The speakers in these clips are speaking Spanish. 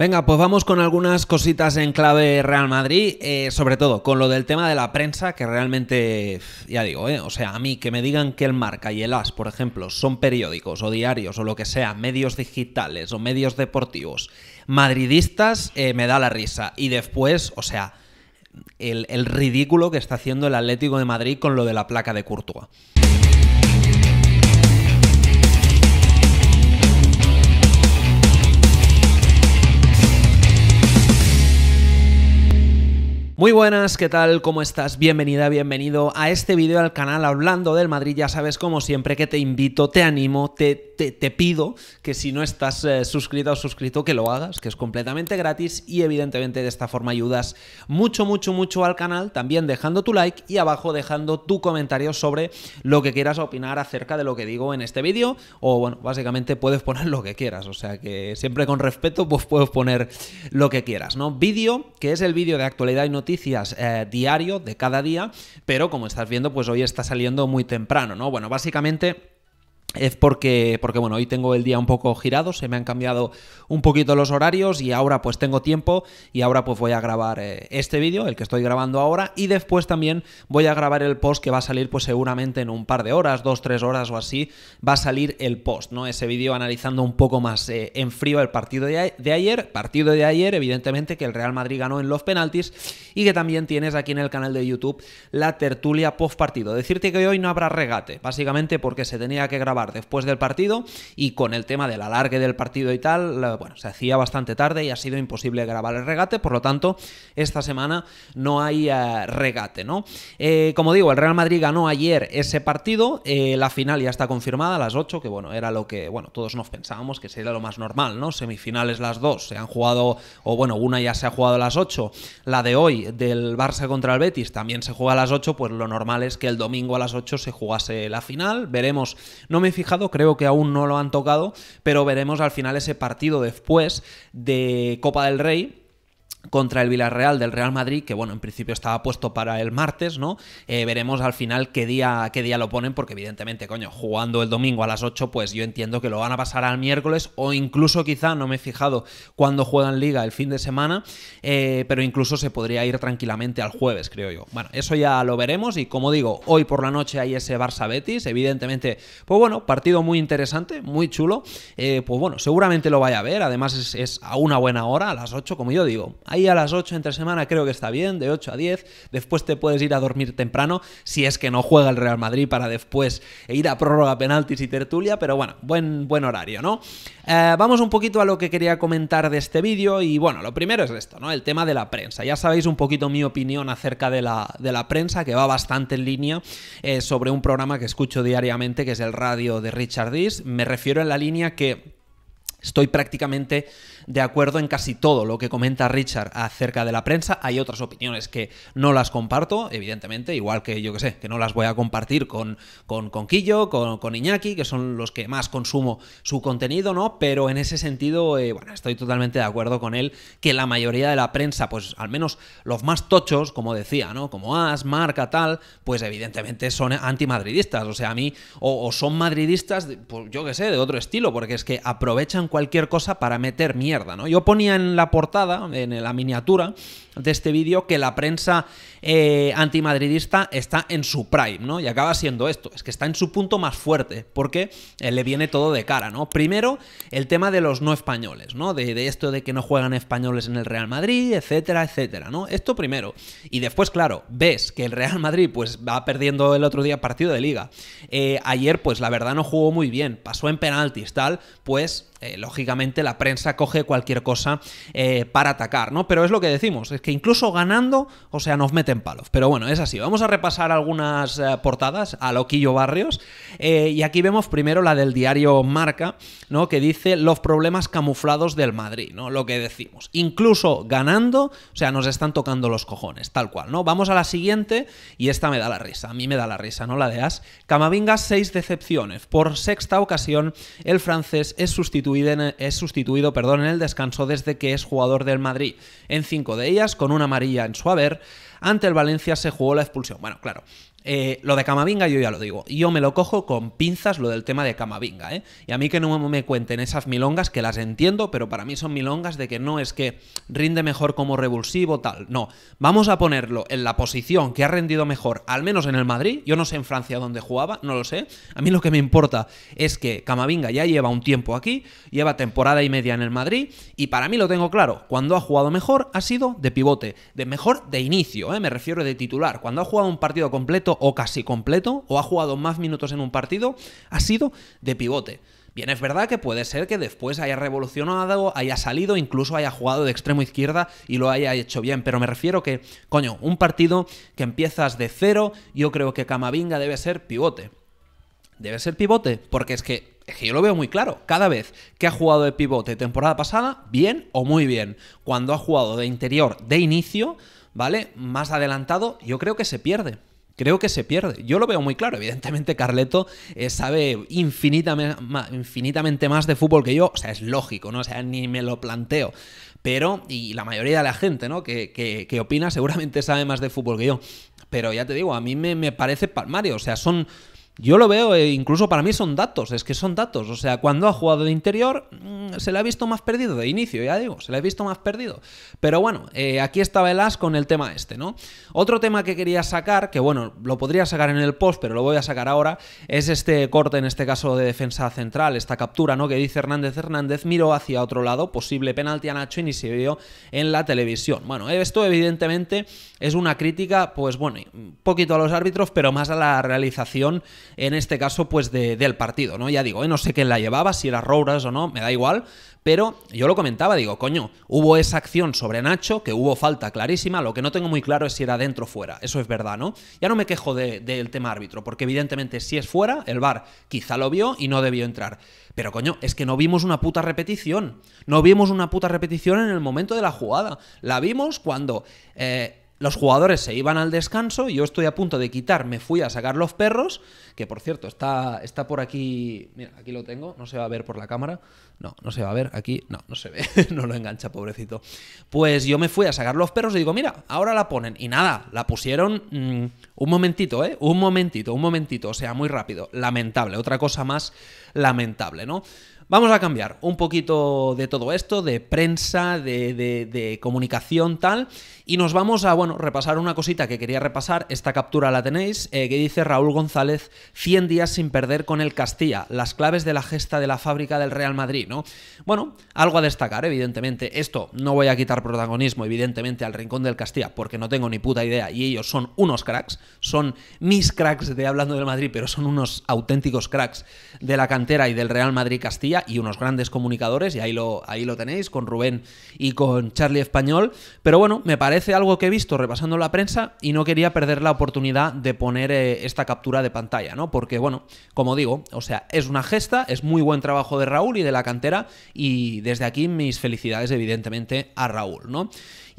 Venga, pues vamos con algunas cositas en clave Real Madrid, eh, sobre todo con lo del tema de la prensa, que realmente, ya digo, eh, o sea, a mí que me digan que el Marca y el As, por ejemplo, son periódicos o diarios o lo que sea, medios digitales o medios deportivos madridistas, eh, me da la risa. Y después, o sea, el, el ridículo que está haciendo el Atlético de Madrid con lo de la placa de Courtois. Muy buenas, ¿qué tal? ¿Cómo estás? Bienvenida, bienvenido a este vídeo al canal Hablando del Madrid. Ya sabes, como siempre, que te invito, te animo, te, pido que si no estás eh, suscrito o suscrito, que lo hagas, que es completamente gratis y evidentemente de esta forma ayudas mucho, mucho, mucho al canal, también dejando tu like y abajo dejando tu comentario sobre lo que quieras opinar acerca de lo que digo en este vídeo o bueno, básicamente puedes poner lo que quieras, o sea que siempre con respeto pues puedes poner lo que quieras, ¿no? Vídeo, que es el vídeo de actualidad y te noticias eh, diario de cada día, pero como estás viendo, pues hoy está saliendo muy temprano, ¿no? Bueno, básicamente es porque, porque, bueno, hoy tengo el día un poco girado, se me han cambiado un poquito los horarios y ahora pues tengo tiempo y ahora pues voy a grabar eh, este vídeo, el que estoy grabando ahora, y después también voy a grabar el post que va a salir pues seguramente en un par de horas, dos, tres horas o así, va a salir el post, ¿no? Ese vídeo analizando un poco más eh, en frío el partido de, de, ayer, partido de ayer evidentemente que el Real Madrid ganó en los penaltis y que también tienes aquí en el canal de YouTube la tertulia post partido. Decirte que hoy no habrá regate, básicamente porque se tenía que grabar después del partido y con el tema del alargue del partido y tal, bueno, se hacía bastante tarde y ha sido imposible grabar el regate, por lo tanto, esta semana no hay eh, regate, ¿no? Eh, como digo, el Real Madrid ganó ayer ese partido, eh, la final ya está confirmada a las 8, que bueno, era lo que, bueno, todos nos pensábamos que sería lo más normal, ¿no? Semifinales las dos, se han jugado, o bueno, una ya se ha jugado a las 8, la de hoy del Barça contra el Betis también se juega a las 8, pues lo normal es que el domingo a las 8 se jugase la final, veremos, no me fijado, creo que aún no lo han tocado, pero veremos al final ese partido después de Copa del Rey contra el Villarreal del Real Madrid, que bueno, en principio estaba puesto para el martes, ¿no? Eh, veremos al final qué día, qué día lo ponen, porque evidentemente, coño, jugando el domingo a las 8, pues yo entiendo que lo van a pasar al miércoles, o incluso quizá, no me he fijado cuando juegan liga el fin de semana, eh, pero incluso se podría ir tranquilamente al jueves, creo yo. Bueno, eso ya lo veremos, y como digo, hoy por la noche hay ese Barça Betis, evidentemente, pues bueno, partido muy interesante, muy chulo, eh, pues bueno, seguramente lo vaya a ver, además es, es a una buena hora, a las 8, como yo digo Ahí a las 8 entre semana creo que está bien, de 8 a 10. Después te puedes ir a dormir temprano, si es que no juega el Real Madrid para después ir a prórroga, penaltis y tertulia, pero bueno, buen, buen horario, ¿no? Eh, vamos un poquito a lo que quería comentar de este vídeo y bueno, lo primero es esto, ¿no? El tema de la prensa. Ya sabéis un poquito mi opinión acerca de la, de la prensa, que va bastante en línea eh, sobre un programa que escucho diariamente, que es el radio de Richard Dis. Me refiero en la línea que estoy prácticamente de acuerdo en casi todo lo que comenta Richard acerca de la prensa. Hay otras opiniones que no las comparto, evidentemente, igual que yo que sé, que no las voy a compartir con, con, con Quillo, con, Iñaki, que son los que más consumo su contenido, ¿no? Pero en ese sentido, eh, bueno, estoy totalmente de acuerdo con él que la mayoría de la prensa, pues al menos los más tochos, como decía, ¿no? Como As, ah, Marca, tal, pues evidentemente son antimadridistas. O sea, a mí, o, son madridistas, pues yo que sé, de otro estilo, porque es que aprovechan cualquier cosa para meter miedo yo ponía en la portada, en la miniatura de este vídeo, que la prensa eh, antimadridista está en su prime, ¿no? Y acaba siendo esto, es que está en su punto más fuerte, porque eh, le viene todo de cara, ¿no? Primero, el tema de los no españoles, ¿no? De, esto de que no juegan españoles en el Real Madrid, etcétera, etcétera, ¿no? Esto primero. Y después, claro, ves que el Real Madrid, pues, va perdiendo el otro día partido de liga. Eh, ayer, pues, la verdad no jugó muy bien, pasó en penaltis, tal, pues, lógicamente la prensa coge cualquier cosa eh, para atacar, ¿no? Pero es lo que decimos, es que incluso ganando, o sea, nos meten palos. Pero bueno, es así. Vamos a repasar algunas eh, portadas a Loquillo Barrios. Eh, y aquí vemos primero la del diario Marca, ¿no? Que dice los problemas camuflados del Madrid, ¿no? Lo que decimos. Incluso ganando, o sea, nos están tocando los cojones, tal cual, ¿no? Vamos a la siguiente y esta me da la risa, a mí me da la risa, ¿no? La de As. Camavinga, seis decepciones. Por sexta ocasión, el francés es sustituido, es sustituido perdón, en el descanso desde que es jugador del Madrid. En cinco de ellas, con una amarilla en su haber, ante el Valencia se jugó la expulsión. Bueno, claro, eh, lo de Camavinga yo ya lo digo. Yo me lo cojo con pinzas lo del tema de Camavinga. ¿eh? Y a mí que no me cuenten esas milongas, que las entiendo, pero para mí son milongas de que no es que rinde mejor como revulsivo, tal. No, vamos a ponerlo en la posición que ha rendido mejor, al menos en el Madrid. Yo no sé en Francia dónde jugaba, no lo sé. A mí lo que me importa es que Camavinga ya lleva un tiempo aquí, lleva temporada y media en el Madrid, y para mí lo tengo claro. Cuando ha jugado mejor ha sido de pivote, de mejor de inicio, ¿eh? me refiero de titular. Cuando ha jugado un partido completo, o casi completo o ha jugado más minutos en un partido ha sido de pivote. Bien, es verdad que puede ser que después haya revolucionado, haya salido, incluso haya jugado de extremo izquierda y lo haya hecho bien, pero me refiero que, coño, un partido que empiezas de cero, yo creo que Camavinga debe ser pivote. Debe ser pivote, porque es que, es que yo lo veo muy claro. Cada vez que ha jugado de pivote temporada pasada, bien o muy bien. Cuando ha jugado de interior de inicio, ¿vale? Más adelantado, yo creo que se pierde creo que se pierde. Yo lo veo muy claro. Evidentemente, Carleto eh, sabe infinitamente, infinitamente más de fútbol que yo. O sea, es lógico, ¿no? O sea, ni me lo planteo. Pero, y la mayoría de la gente, ¿no? Que, opina seguramente sabe más de fútbol que yo. Pero ya te digo, a mí me, me parece palmario. O sea, son yo lo veo, eh, incluso para mí son datos, es que son datos. O sea, cuando ha jugado de interior, mm, se le ha visto más perdido de inicio, ya digo, se le ha visto más perdido. Pero bueno, eh, aquí estaba el as con el tema este, ¿no? Otro tema que quería sacar, que bueno, lo podría sacar en el post, pero lo voy a sacar ahora, es este corte, en este caso de defensa central, esta captura, ¿no? Que dice Hernández Hernández, miró hacia otro lado, posible penalti a Nacho y ni se vio en la televisión. Bueno, esto evidentemente es una crítica, pues bueno, un poquito a los árbitros, pero más a la realización en este caso, pues del partido, ¿no? Ya digo, ¿eh? no sé quién la llevaba, si era Rouras o no, me da igual, pero yo lo comentaba, digo, coño, hubo esa acción sobre Nacho, que hubo falta clarísima, lo que no tengo muy claro es si era dentro o fuera, eso es verdad, ¿no? Ya no me quejo del tema árbitro, porque evidentemente si es fuera, el VAR quizá lo vio y no debió entrar. Pero coño, es que no vimos una puta repetición, no vimos una puta repetición en el momento de la jugada, la vimos cuando... Eh, los jugadores se iban al descanso, yo estoy a punto de quitar, me fui a sacar los perros, que por cierto, está, está por aquí, mira, aquí lo tengo, no se va a ver por la cámara, no, no se va a ver, aquí, no, no se ve, no lo engancha, pobrecito. Pues yo me fui a sacar los perros y digo, mira, ahora la ponen, y nada, la pusieron mm, un momentito, ¿eh? Un momentito, un momentito, o sea, muy rápido, lamentable, otra cosa más lamentable, ¿no? Vamos a cambiar un poquito de todo esto, de prensa, de, comunicación, tal, y nos vamos a, bueno, repasar una cosita que quería repasar, esta captura la tenéis, eh, que dice Raúl González, 100 días sin perder con el Castilla, las claves de la gesta de la fábrica del Real Madrid, ¿no? Bueno, algo a destacar, evidentemente, esto no voy a quitar protagonismo, evidentemente, al Rincón del Castilla, porque no tengo ni puta idea, y ellos son unos cracks, son mis cracks de Hablando del Madrid, pero son unos auténticos cracks de la, y del Real Madrid Castilla y unos grandes comunicadores, y ahí lo, ahí lo tenéis, con Rubén y con Charlie Español. Pero bueno, me parece algo que he visto repasando la prensa y no quería perder la oportunidad de poner eh, esta captura de pantalla, ¿no? Porque bueno, como digo, o sea, es una gesta, es muy buen trabajo de Raúl y de la cantera, y desde aquí mis felicidades, evidentemente, a Raúl, ¿no?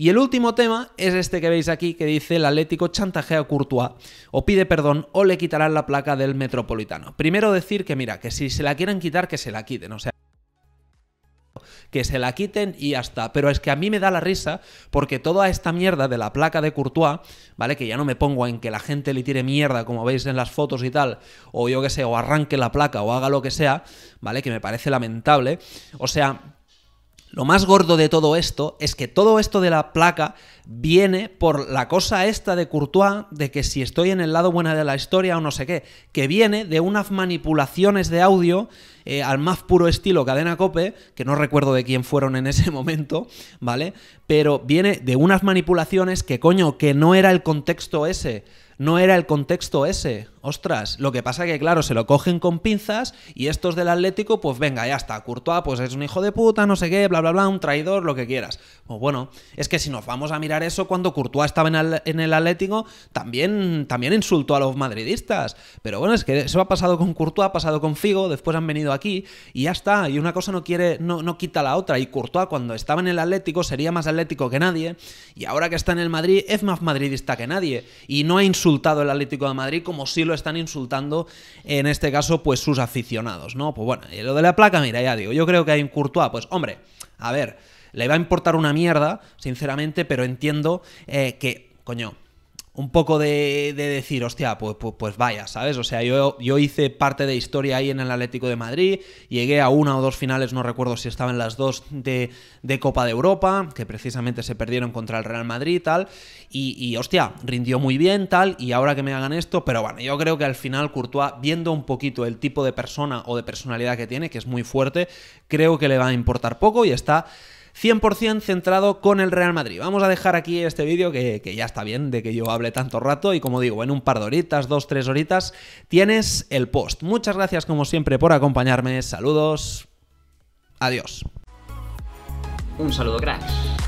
Y el último tema es este que veis aquí que dice el Atlético chantajea a Courtois o pide perdón o le quitarán la placa del Metropolitano. Primero decir que mira, que si se la quieren quitar, que se la quiten, o sea que se la quiten y hasta Pero es que a mí me da la risa porque toda esta mierda de la placa de Courtois, ¿vale? Que ya no me pongo en que la gente le tire mierda, como veis en las fotos y tal, o yo qué sé, o arranque la placa o haga lo que sea, ¿vale? Que me parece lamentable. O sea, lo más gordo de todo esto es que todo esto de la placa viene por la cosa esta de Courtois, de que si estoy en el lado buena de la historia o no sé qué, que viene de unas manipulaciones de audio eh, al más puro estilo cadena cope, que no recuerdo de quién fueron en ese momento, ¿vale? Pero viene de unas manipulaciones que coño, que no era el contexto ese, no era el contexto ese. Ostras, lo que pasa que, claro, se lo cogen con pinzas y estos del Atlético, pues venga, ya está. Courtois, pues es un hijo de puta, no sé qué, bla, bla, bla, un traidor, lo que quieras. Pues bueno, es que si nos vamos a mirar eso, cuando Courtois estaba en, el Atlético, también, también insultó a los madridistas. Pero bueno, es que eso ha pasado con Courtois, ha pasado con Figo, después han venido aquí y ya está. Y una cosa no quiere, no, no quita la otra. Y Courtois, cuando estaba en el Atlético, sería más atlético que nadie. Y ahora que está en el Madrid, es más madridista que nadie. Y no ha insultado el Atlético de Madrid como si lo están insultando, en este caso, pues sus aficionados, ¿no? Pues bueno, y lo de la placa, mira, ya digo, yo creo que hay un Courtois, pues hombre, a ver, le va a importar una mierda, sinceramente, pero entiendo eh, que, coño, un poco de, decir, hostia, pues, pues, pues, vaya, ¿sabes? O sea, yo, yo hice parte de historia ahí en el Atlético de Madrid, llegué a una o dos finales, no recuerdo si estaban las dos de, Copa de Europa, que precisamente se perdieron contra el Real Madrid y tal, y, hostia, rindió muy bien tal, y ahora que me hagan esto, pero bueno, yo creo que al final Courtois, viendo un poquito el tipo de persona o de personalidad que tiene, que es muy fuerte, creo que le va a importar poco y está 100% centrado con el Real Madrid. Vamos a dejar aquí este vídeo que, ya está bien de que yo hable tanto rato y como digo, en un par de horitas, dos, tres horitas, tienes el post. Muchas gracias como siempre por acompañarme, saludos, adiós. Un saludo cracks.